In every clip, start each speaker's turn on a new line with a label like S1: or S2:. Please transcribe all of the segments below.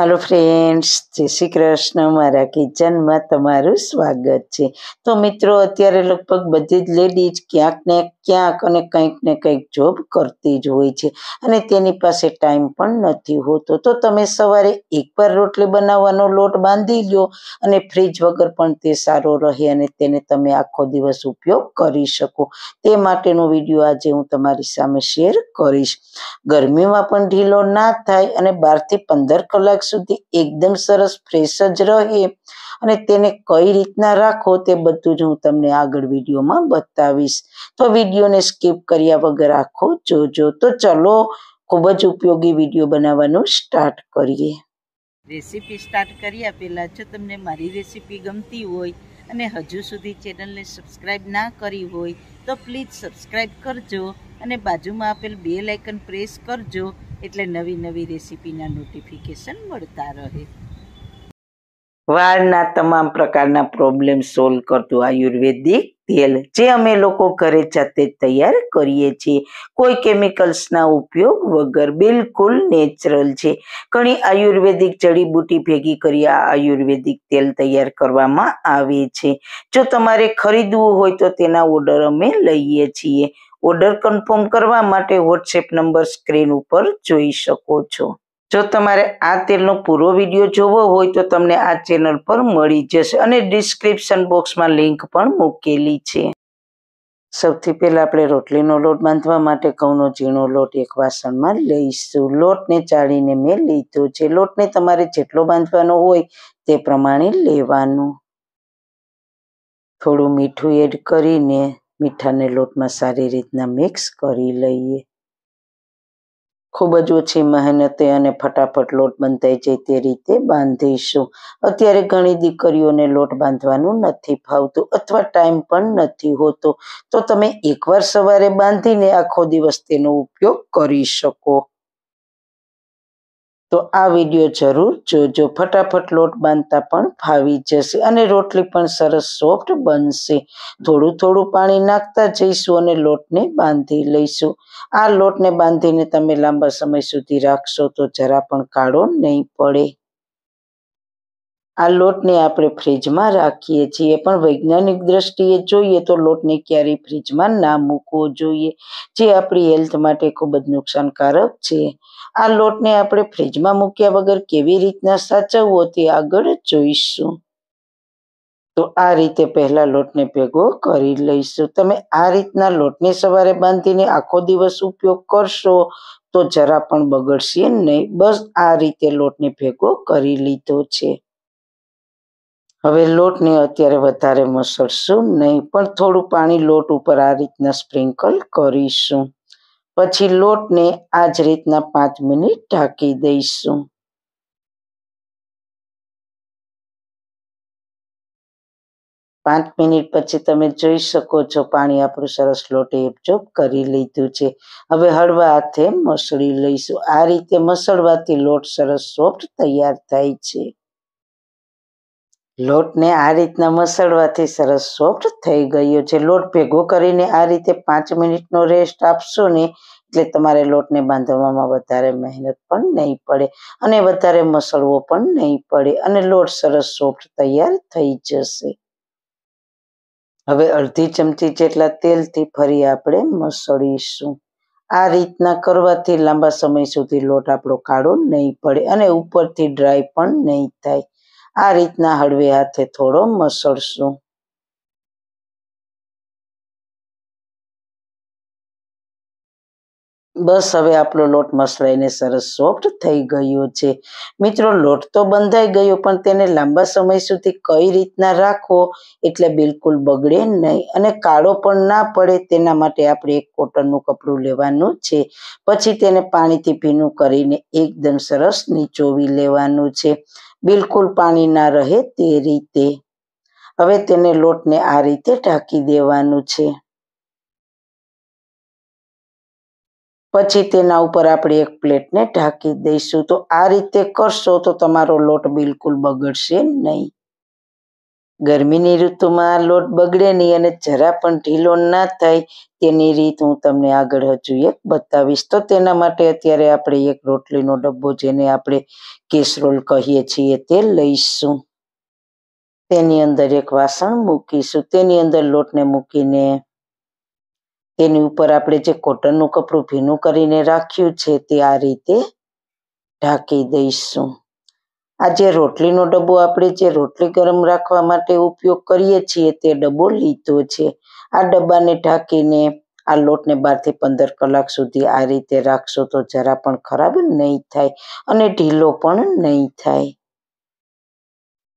S1: હાલો friends જય શ્રી કૃષ્ણ મારા કિચનમાં તમારું સ્વાગત છે તો મિત્રો અત્યારે લગભગ બધી જ લેડીઝ ક્યાંક ને ક્યાંક અને કંઈક ને કંઈક જોબ કરતી જ હોય છે અને તેની પાસે ટાઈમ પણ નથી હોતો તો તમે સવારે એકવાર રોટલી બનાવવાનો લોટ બાંધી લો અને ફ્રીજ વગર પણ તે સારો રહે અને તેને તમે આખો દિવસ ઉપયોગ કરી શકો તે માટેનો વિડીયો આજે હું તમારી સામે શેર કરીશ ગરમીમાં પણ ઢીલો ના થાય અને બારથી પંદર કલાક સુધી એકદમ સરસ ફ્રેશ જ રહે અને તેને કઈ રીતના રાખો તે બધું જ હું તમને આગળ વિડીયોમાં બતાવીશ તો વિડીયો વિડીયોને સ્કીપ કર્યા વગર આખો જોજો તો ચલો ખૂબ જ ઉપયોગી વિડીયો બનાવવાનું સ્ટાર્ટ કરીએ રેસીપી સ્ટાર્ટ કર્યા પહેલાં જો તમને મારી રેસીપી ગમતી હોય અને હજુ સુધી ચેનલને સબસ્ક્રાઈબ ના કરી હોય તો પ્લીઝ સબસ્ક્રાઈબ કરજો અને બાજુમાં આપેલ બે લાઇકન પ્રેસ કરજો એટલે નવી નવી રેસીપીના નોટિફિકેશન મળતા રહે વાળના તમામ પ્રકારના પ્રોબ્લેમ સોલ્વ કરતું આયુર્વેદિક તેલ જે અમે લોકો ઘરે જાતે તૈયાર કરીએ છીએ કોઈ કેમિકલ્સના ઉપયોગ વગર બિલકુલ નેચરલ છે ઘણી આયુર્વેદિક જડીબુટી ભેગી કરી આ આયુર્વેદિક તેલ તૈયાર કરવામાં આવે છે જો તમારે ખરીદવું હોય તો તેના ઓર્ડર અમે લઈએ છીએ ઓર્ડર કન્ફર્મ કરવા માટે વોટ્સએપ નંબર સ્ક્રીન ઉપર જોઈ શકો છો જો તમારે આ તેલનો પૂરો વિડીયો જોવો હોય તો તમને આ ચેનલ પર મળી જશે અને ડિસ્ક્રિપ્શન બોક્સમાં લિંક પણ મૂકેલી છે સૌથી પહેલાં આપણે રોટલીનો લોટ બાંધવા માટે ઘઉંનો ઝીણો લોટ એક વાસણમાં લઈશું લોટને ચાળીને મેં લીધો છે લોટને તમારે જેટલો બાંધવાનો હોય તે પ્રમાણે લેવાનું થોડું મીઠું એડ કરીને મીઠાને લોટમાં સારી રીતના મિક્સ કરી લઈએ ખૂબ જ ઓછી મહેનતે અને ફટાફટ લોટ બંધાઈ જાય તે રીતે બાંધીશું અત્યારે ઘણી દીકરીઓને લોટ બાંધવાનું નથી ફાવતું અથવા ટાઈમ પણ નથી હોતો તો તમે એકવાર સવારે બાંધીને આખો દિવસ તેનો ઉપયોગ કરી શકો તો આ વિડીયો જરૂર જોજો ફટાફટ લોટ બાંધતા પણ ફાવી જશે અને રોટલી પણ સરસ સોફ્ટ બનશે થોડું થોડું પાણી નાખતા જઈશું અને લોટને બાંધી લઈશું આ લોટને બાંધીને તમે લાંબા સમય સુધી રાખશો તો જરા પણ કાળો નહીં પડે આ લોટને આપણે ફ્રીજમાં રાખીએ છીએ પણ વૈજ્ઞાનિક દ્રષ્ટિએ જોઈએ તો લોટને ક્યારેય ફ્રીજમાં ના મૂકવો જોઈએ જે આપણી હેલ્થ માટે ખૂબ જ નુકસાનકારક છે આ લોટને આપણે ફ્રીજમાં મૂક્યા વગર કેવી રીતના સાચવવો તે આગળ જોઈશું તો આ રીતે પહેલાં લોટને ભેગો કરી લઈશું તમે આ રીતના લોટને સવારે બાંધીને આખો દિવસ ઉપયોગ કરશો તો જરા પણ બગડશે નહીં બસ આ રીતે લોટને ભેગો કરી લીધો છે હવે લોટને અત્યારે વધારે મસળશું નહીં પણ થોડું પાણી લોટ ઉપર આ રીતના સ્પ્રિંકલ કરીશું પછી લોટને આ જ રીતના પાંચ મિનિટ ઢાંકી દઈશું પાંચ મિનિટ પછી તમે જોઈ શકો છો પાણી આપણું સરસ લોટે એબજોબ કરી લીધું છે હવે હળવા હાથે મસળી લઈશું આ રીતે મસળવાથી લોટ સરસ સોફ્ટ તૈયાર થાય છે લોટને આ રીતના મસળવાથી સરસ સોફ્ટ થઈ ગયો છે લોટ ભેગો કરીને આ રીતે પાંચ મિનિટનો રેસ્ટ આપશો ને એટલે તમારે લોટને બાંધવામાં વધારે મહેનત પણ નહીં પડે અને વધારે મસળવો પણ નહીં પડે અને લોટ સરસ સોફ્ટ તૈયાર થઈ જશે હવે અડધી ચમચી જેટલા તેલથી ફરી આપણે મસળીશું આ રીતના કરવાથી લાંબા સમય સુધી લોટ આપણો કાળો નહીં પડે અને ઉપરથી ડ્રાય પણ નહીં થાય આ રીતના હળવે હાથે થોડો મસળશું બસ હવે આપણો લોટ મસળાઈને સરસ સોફ્ટ થઈ ગયો છે મિત્રો લોટ તો બંધાઈ ગયો પણ તેને લાંબા સમય સુધી કઈ રીતના રાખવો એટલે બિલકુલ બગડે નહીં અને કાળો પણ ના પડે તેના માટે આપણે એક કોટનનું કપડું લેવાનું છે પછી તેને પાણીથી ભીનું કરીને એકદમ સરસ નીચોવી લેવાનું છે બિલકુલ પાણી ના રહે તે રીતે હવે તેને લોટને આ રીતે ઢાંકી દેવાનું છે પછી તેના ઉપર આપણે એક પ્લેટને ઢાંકી દઈશું તો આ રીતે કરશો તો તમારો લોટ બિલકુલ બગડશે નહીં ગરમીની ઋતુમાં લોટ બગડે નહીં અને જરા પણ ઢીલો ના થાય તેની રીત હું તમને આગળ હજુ એક બતાવીશ તો તેના માટે અત્યારે આપણે એક રોટલીનો ડબ્બો જેને આપણે કેસરોલ કહીએ છીએ તે લઈશું તેની અંદર એક વાસણ મૂકીશું તેની અંદર લોટને મૂકીને તેની ઉપર આપણે જે કોટનનું કપડું ભીનું કરીને રાખ્યું છે તે આ રીતે ઢાંકી દઈશું આ જે રોટલીનો ડબ્બો આપણે જે રોટલી ગરમ રાખવા માટે ઉપયોગ કરીએ છીએ તે ડબ્બો લીધો છે આ ડબ્બાને ઢાંકીને આ લોટને બારથી પંદર કલાક સુધી આ રીતે રાખશો તો જરા પણ ખરાબ નહીં થાય અને ઢીલો પણ નહીં થાય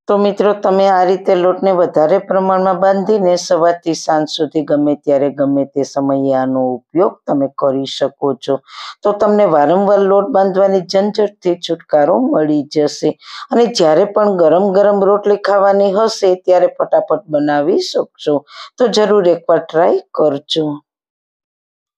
S1: તો મિત્રો તમે આ રીતે લોટને વધારે પ્રમાણમાં બાંધીને સવારથી સાંજ સુધી ગમે ત્યારે ગમે તે સમયે આનો ઉપયોગ તમે કરી શકો છો તો તમને વારંવાર લોટ બાંધવાની ઝંઝટથી છુટકારો મળી જશે અને જ્યારે પણ ગરમ ગરમ રોટલી ખાવાની હશે ત્યારે ફટાફટ બનાવી શકશો તો જરૂર એકવાર ટ્રાય કરજો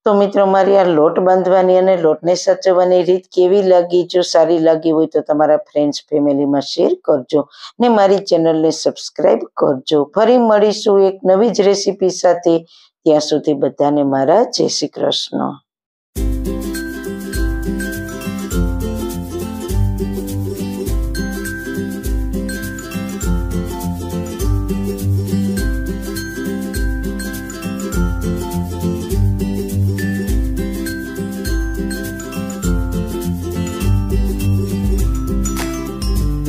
S1: તો મિત્રો મારી આ લોટ બાંધવાની અને લોટને સચવવાની રીત કેવી લાગી જો સારી લાગી હોય તો તમારા ફ્રેન્ડ્સ ફેમિલીમાં શેર કરજો ને મારી ચેનલને સબસ્ક્રાઈબ કરજો ફરી મળીશું એક નવી જ રેસીપી સાથે ત્યાં સુધી બધાને મારા જય શ્રી કૃષ્ણ